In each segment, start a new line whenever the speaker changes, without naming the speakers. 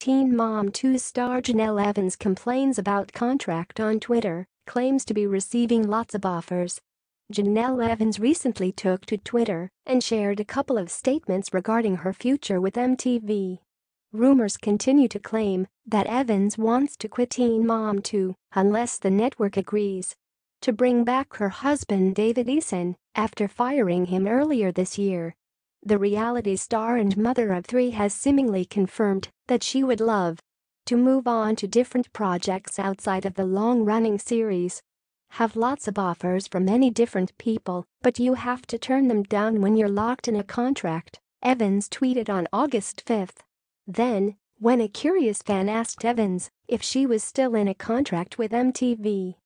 Teen Mom 2 star Janelle Evans complains about contract on Twitter, claims to be receiving lots of offers. Janelle Evans recently took to Twitter and shared a couple of statements regarding her future with MTV. Rumors continue to claim that Evans wants to quit Teen Mom 2 unless the network agrees. To bring back her husband David Eason after firing him earlier this year, the reality star and mother of three has seemingly confirmed that she would love to move on to different projects outside of the long-running series. Have lots of offers from many different people, but you have to turn them down when you're locked in a contract, Evans tweeted on August 5. Then, when a curious fan asked Evans if she was still in a contract with MTV,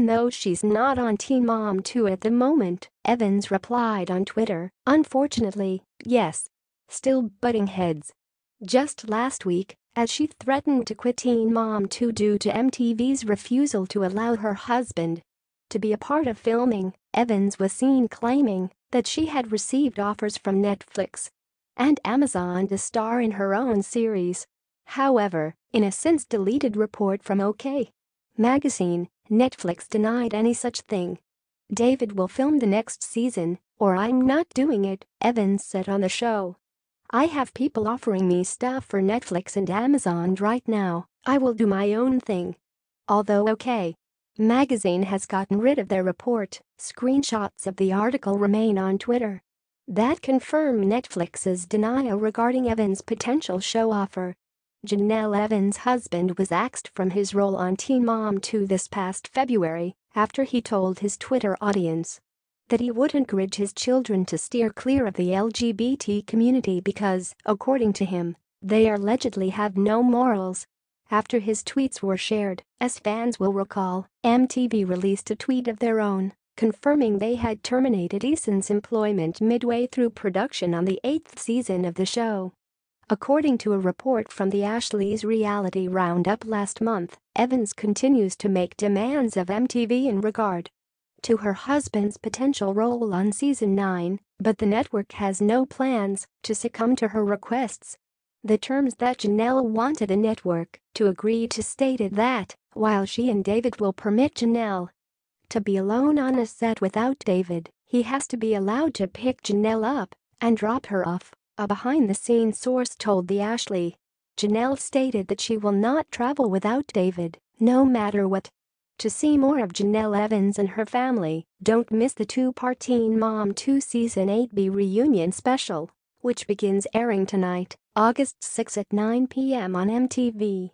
no she's not on Teen Mom 2 at the moment, Evans replied on Twitter, unfortunately, yes. Still butting heads. Just last week, as she threatened to quit Teen Mom 2 due to MTV's refusal to allow her husband to be a part of filming, Evans was seen claiming that she had received offers from Netflix and Amazon to star in her own series. However, in a since-deleted report from OK! magazine, Netflix denied any such thing. David will film the next season, or I'm not doing it, Evans said on the show. I have people offering me stuff for Netflix and Amazon right now, I will do my own thing. Although OK. Magazine has gotten rid of their report, screenshots of the article remain on Twitter. That confirm Netflix's denial regarding Evans' potential show offer. Janelle Evans' husband was axed from his role on Teen Mom 2 this past February after he told his Twitter audience that he would encourage his children to steer clear of the LGBT community because, according to him, they allegedly have no morals. After his tweets were shared, as fans will recall, MTV released a tweet of their own confirming they had terminated Eason's employment midway through production on the eighth season of the show. According to a report from the Ashley's Reality Roundup last month, Evans continues to make demands of MTV in regard to her husband's potential role on season 9, but the network has no plans to succumb to her requests. The terms that Janelle wanted the network to agree to stated that, while she and David will permit Janelle to be alone on a set without David, he has to be allowed to pick Janelle up and drop her off a behind-the-scenes source told the Ashley. Janelle stated that she will not travel without David, no matter what. To see more of Janelle Evans and her family, don't miss the two-part Teen Mom 2 Season 8B reunion special, which begins airing tonight, August 6 at 9 p.m. on MTV.